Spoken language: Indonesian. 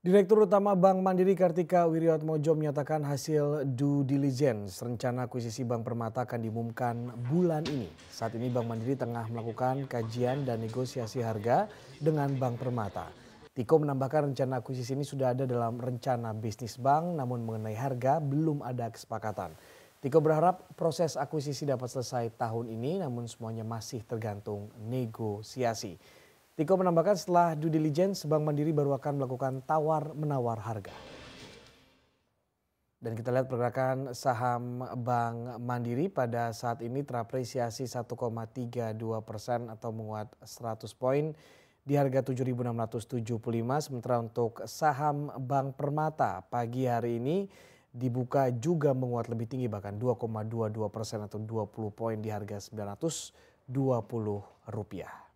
Direktur Utama Bank Mandiri Kartika Wiryatmojo menyatakan hasil due diligence rencana akuisisi Bank Permata akan diumumkan bulan ini. Saat ini Bank Mandiri tengah melakukan kajian dan negosiasi harga dengan Bank Permata. Tiko menambahkan rencana akuisisi ini sudah ada dalam rencana bisnis bank namun mengenai harga belum ada kesepakatan. Tiko berharap proses akuisisi dapat selesai tahun ini namun semuanya masih tergantung negosiasi. Tiko menambahkan setelah due diligence, Bank Mandiri baru akan melakukan tawar-menawar harga. Dan kita lihat pergerakan saham Bank Mandiri pada saat ini terapresiasi 1,32 persen atau menguat 100 poin di harga 7.675. Sementara untuk saham Bank Permata pagi hari ini dibuka juga menguat lebih tinggi bahkan 2,22 persen atau 20 poin di harga 920 rupiah.